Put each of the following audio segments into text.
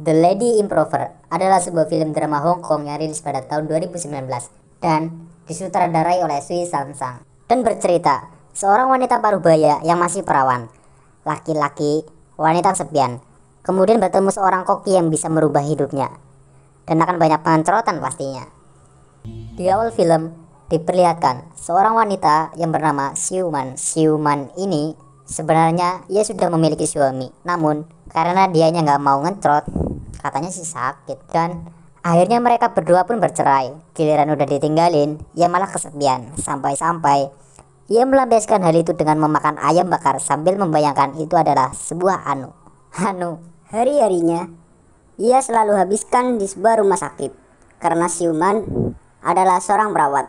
The Lady Improver adalah sebuah film drama Hong Kong yang rilis pada tahun 2019 dan disutradarai oleh Sui Sansang dan bercerita seorang wanita paruh baya yang masih perawan, laki-laki, wanita sepian, kemudian bertemu seorang koki yang bisa merubah hidupnya dan akan banyak pengancerotan pastinya. Di awal film diperlihatkan seorang wanita yang bernama Siuman. Siuman ini sebenarnya ia sudah memiliki suami, namun karena dianya nggak mau ngencrot, katanya sih sakit dan akhirnya mereka berdua pun bercerai giliran udah ditinggalin ia malah kesepian sampai-sampai ia melambaskan hal itu dengan memakan ayam bakar sambil membayangkan itu adalah sebuah anu anu hari-harinya ia selalu habiskan di sebuah rumah sakit karena siuman adalah seorang perawat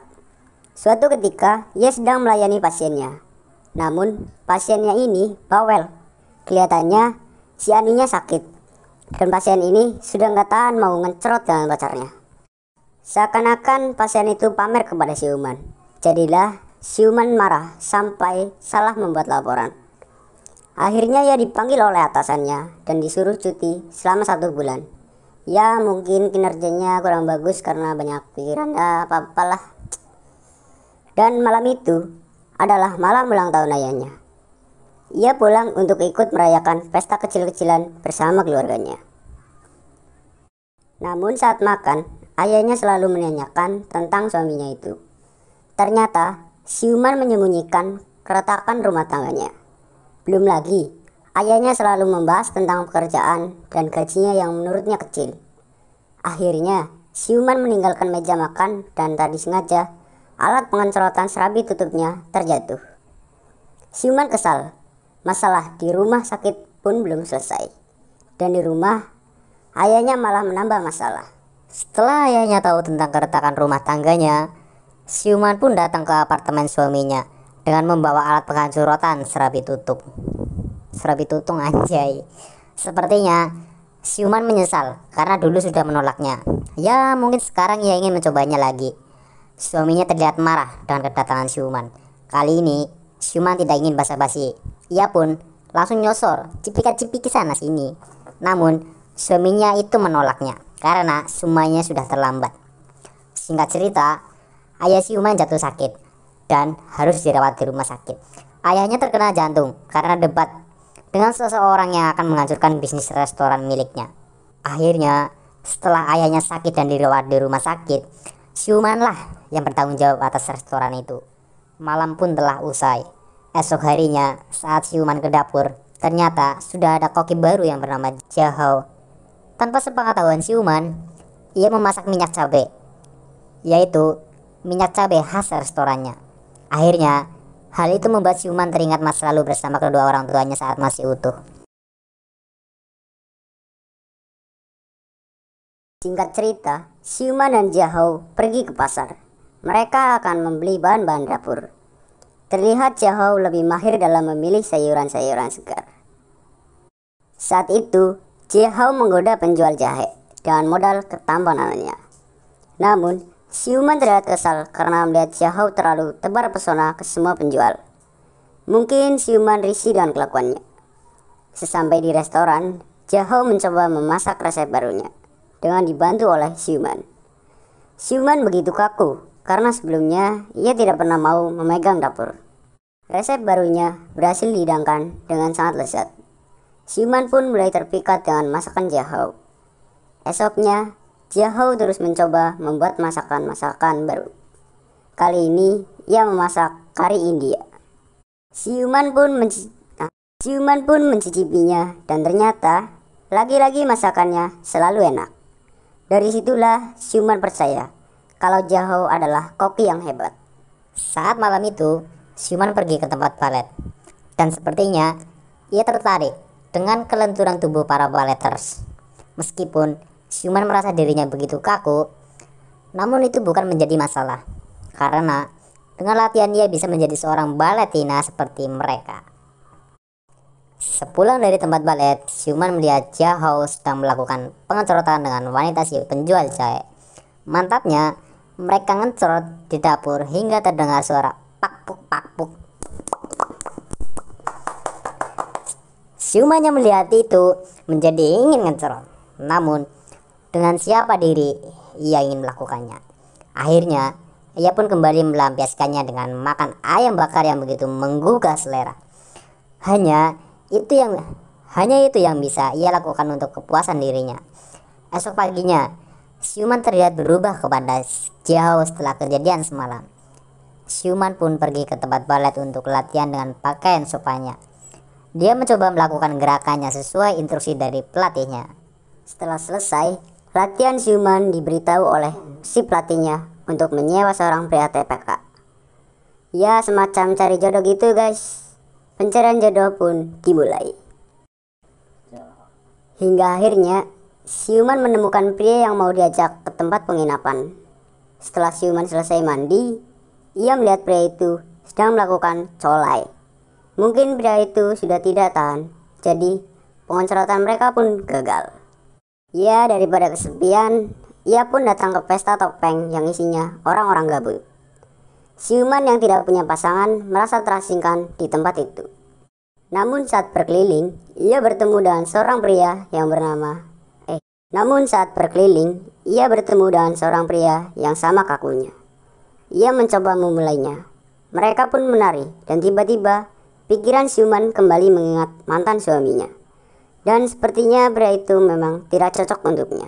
suatu ketika ia sedang melayani pasiennya namun pasiennya ini bawel kelihatannya si anunya sakit dan pasien ini sudah nggak tahan mau ngecerot dengan pacarnya. Seakan-akan pasien itu pamer kepada siuman. Jadilah siuman marah sampai salah membuat laporan. Akhirnya ia dipanggil oleh atasannya dan disuruh cuti selama satu bulan. Ya mungkin kinerjanya kurang bagus karena banyak pikiran ya, apa-apalah. Dan malam itu adalah malam ulang tahun ayahnya. Ia pulang untuk ikut merayakan pesta kecil-kecilan bersama keluarganya. Namun saat makan, ayahnya selalu menanyakan tentang suaminya itu. Ternyata, siuman menyembunyikan keretakan rumah tangganya. Belum lagi, ayahnya selalu membahas tentang pekerjaan dan gajinya yang menurutnya kecil. Akhirnya, siuman meninggalkan meja makan dan tadi sengaja, alat pengencerotan serabi tutupnya terjatuh. Siuman kesal, masalah di rumah sakit pun belum selesai. Dan di rumah ayahnya malah menambah masalah. Setelah ayahnya tahu tentang keretakan rumah tangganya, Siuman pun datang ke apartemen suaminya dengan membawa alat penghancur rotan serabi tutup. Serabi tutung anjay. Sepertinya Siuman menyesal karena dulu sudah menolaknya. Ya, mungkin sekarang ia ingin mencobanya lagi. Suaminya terlihat marah dengan kedatangan Siuman. Kali ini, Siuman tidak ingin basa-basi. Ia pun langsung nyosor, cipika-cipiki sana sini. Namun, Suaminya itu menolaknya karena semuanya sudah terlambat. Singkat cerita, ayah si Uman jatuh sakit dan harus dirawat di rumah sakit. Ayahnya terkena jantung karena debat dengan seseorang yang akan menghancurkan bisnis restoran miliknya. Akhirnya, setelah ayahnya sakit dan dirawat di rumah sakit, Uman lah yang bertanggung jawab atas restoran itu. Malam pun telah usai. Esok harinya, saat si Uman ke dapur, ternyata sudah ada koki baru yang bernama Jahau tanpa sepengetahuan si Uman, ia memasak minyak cabai, yaitu minyak cabai khas restorannya. Akhirnya, hal itu membuat si Uman teringat masa lalu bersama kedua orang tuanya saat masih utuh. Singkat cerita, si Uman dan Jiahou pergi ke pasar. Mereka akan membeli bahan-bahan dapur. Terlihat Jiahou lebih mahir dalam memilih sayuran-sayuran segar. Saat itu, Jehau menggoda penjual jahe dengan modal ketampanannya. Namun, Siuman terlihat kesal karena melihat Jehau terlalu tebar pesona ke semua penjual. Mungkin Siuman risih dengan kelakuannya. Sesampai di restoran, Jahau mencoba memasak resep barunya dengan dibantu oleh Siuman. Siuman begitu kaku karena sebelumnya ia tidak pernah mau memegang dapur. Resep barunya berhasil dihidangkan dengan sangat lezat. Siuman pun mulai terpikat dengan masakan Jiahou. Esoknya, Jiahou terus mencoba membuat masakan-masakan baru. Kali ini, ia memasak kari India. Siuman pun menci ah, pun mencicipinya dan ternyata lagi-lagi masakannya selalu enak. Dari situlah Siuman percaya kalau Jiahou adalah koki yang hebat. Saat malam itu, Siuman pergi ke tempat palet. Dan sepertinya, ia tertarik dengan kelenturan tubuh para balleters. Meskipun Schumann merasa dirinya begitu kaku, namun itu bukan menjadi masalah. Karena dengan latihan dia bisa menjadi seorang baletina seperti mereka. Sepulang dari tempat balet, Schumann melihat Hao sedang melakukan pengecoratan dengan wanita si penjual jahe. Mantapnya, mereka ngecorot di dapur hingga terdengar suara Siumanya melihat itu menjadi ingin ngecerot. Namun, dengan siapa diri ia ingin melakukannya? Akhirnya, ia pun kembali melampiaskannya dengan makan ayam bakar yang begitu menggugah selera. Hanya itu yang hanya itu yang bisa ia lakukan untuk kepuasan dirinya. Esok paginya, Siuman terlihat berubah kepada jauh setelah kejadian semalam. Siuman pun pergi ke tempat balet untuk latihan dengan pakaian sopanya. Dia mencoba melakukan gerakannya sesuai instruksi dari pelatihnya. Setelah selesai, latihan siuman diberitahu oleh si pelatihnya untuk menyewa seorang pria TPK. Ya, semacam cari jodoh gitu, guys. Pencarian jodoh pun dimulai. Hingga akhirnya, siuman menemukan pria yang mau diajak ke tempat penginapan. Setelah siuman selesai mandi, ia melihat pria itu sedang melakukan colai Mungkin pria itu sudah tidak tahan, jadi pengoncerotan mereka pun gagal. Ya, daripada kesepian, ia pun datang ke pesta topeng yang isinya orang-orang gabut. Siuman yang tidak punya pasangan merasa terasingkan di tempat itu. Namun saat berkeliling, ia bertemu dengan seorang pria yang bernama eh. Namun saat berkeliling, ia bertemu dengan seorang pria yang sama kakunya. Ia mencoba memulainya. Mereka pun menari dan tiba-tiba Pikiran Siuman kembali mengingat mantan suaminya. Dan sepertinya pria itu memang tidak cocok untuknya.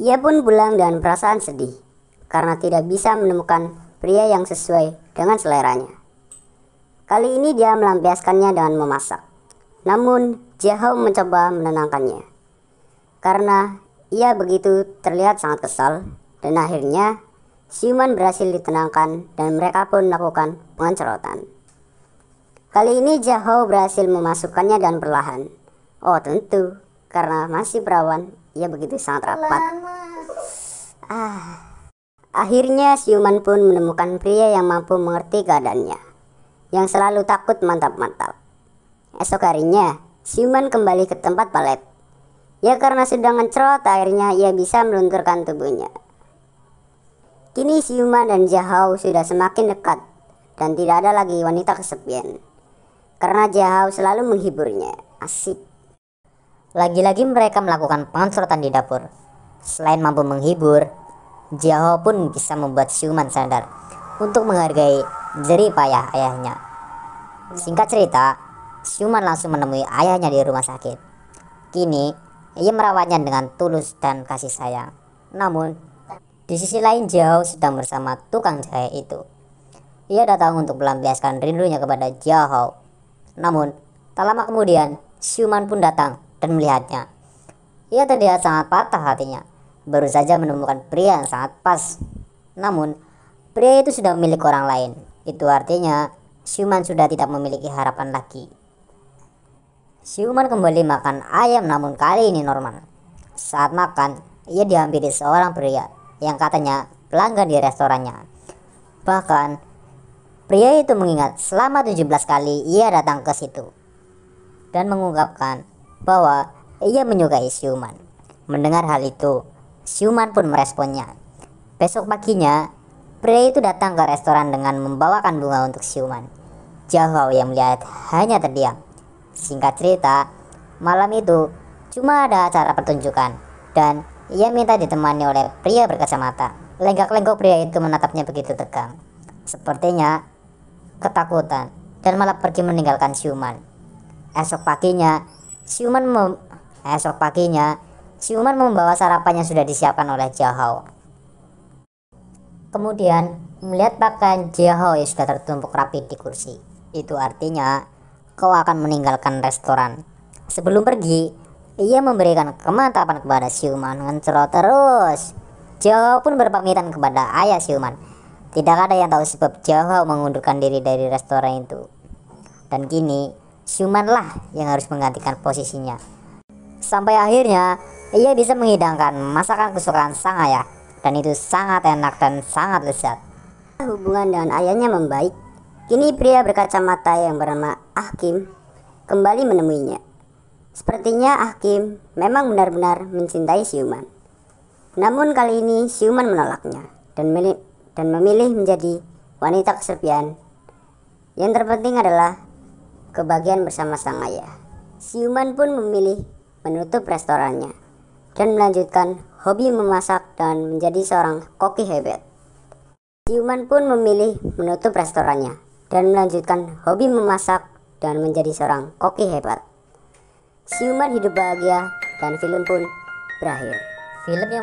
Ia pun pulang dan perasaan sedih karena tidak bisa menemukan pria yang sesuai dengan seleranya. Kali ini dia melampiaskannya dengan memasak. Namun, Jiahou mencoba menenangkannya. Karena ia begitu terlihat sangat kesal dan akhirnya Siuman berhasil ditenangkan dan mereka pun melakukan pengencerotan. Kali ini Jahau berhasil memasukkannya dan perlahan. Oh tentu, karena masih perawan, ia ya begitu sangat rapat. Ah. Akhirnya Siuman pun menemukan pria yang mampu mengerti keadaannya, yang selalu takut mantap-mantap. Esok harinya, Siuman kembali ke tempat palet. Ya karena sedang ngecerot, akhirnya ia bisa melunturkan tubuhnya. Kini Siuman dan Jahau sudah semakin dekat, dan tidak ada lagi wanita kesepian karena Jahau selalu menghiburnya. Asik. Lagi-lagi mereka melakukan pansorotan di dapur. Selain mampu menghibur, Jiao pun bisa membuat Siuman sadar untuk menghargai jerih payah ayahnya. Singkat cerita, Siuman langsung menemui ayahnya di rumah sakit. Kini, ia merawatnya dengan tulus dan kasih sayang. Namun, di sisi lain Jiao sedang bersama tukang jahe itu. Ia datang untuk melampiaskan rindunya kepada Jiao. Namun, tak lama kemudian, Siuman pun datang dan melihatnya. Ia terlihat sangat patah hatinya, baru saja menemukan pria yang sangat pas. Namun, pria itu sudah milik orang lain. Itu artinya, Siuman sudah tidak memiliki harapan lagi. Siuman kembali makan ayam namun kali ini Norman. Saat makan, ia dihampiri seorang pria yang katanya pelanggan di restorannya. Bahkan, Pria itu mengingat selama 17 kali ia datang ke situ dan mengungkapkan bahwa ia menyukai Siuman. Mendengar hal itu, Siuman pun meresponnya. Besok paginya, pria itu datang ke restoran dengan membawakan bunga untuk Siuman. Jauh yang melihat hanya terdiam. Singkat cerita, malam itu cuma ada acara pertunjukan dan ia minta ditemani oleh pria berkacamata. Lenggak-lenggok pria itu menatapnya begitu tegang. Sepertinya ketakutan dan malah pergi meninggalkan Siuman. Esok paginya, Siuman mem esok paginya, Siuman membawa sarapan yang sudah disiapkan oleh Jiahao. Kemudian, melihat pakaian Jiahao yang sudah tertumpuk rapi di kursi. Itu artinya kau akan meninggalkan restoran. Sebelum pergi, ia memberikan kemantapan kepada Siuman ngecerot terus. Jiahao pun berpamitan kepada ayah Siuman tidak ada yang tahu sebab Jawa mengundurkan diri dari restoran itu. Dan kini, Schumann lah yang harus menggantikan posisinya. Sampai akhirnya, ia bisa menghidangkan masakan kesukaan sang ayah. Dan itu sangat enak dan sangat lezat. Hubungan dengan ayahnya membaik. Kini pria berkacamata yang bernama Ahkim kembali menemuinya. Sepertinya Ahkim memang benar-benar mencintai Siuman. Namun kali ini Siuman menolaknya dan dan memilih menjadi wanita kesepian. Yang terpenting adalah kebahagiaan bersama sang ayah. Siuman pun memilih menutup restorannya dan melanjutkan hobi memasak dan menjadi seorang koki hebat. Siuman pun memilih menutup restorannya dan melanjutkan hobi memasak dan menjadi seorang koki hebat. Siuman hidup bahagia dan film pun berakhir. Film yang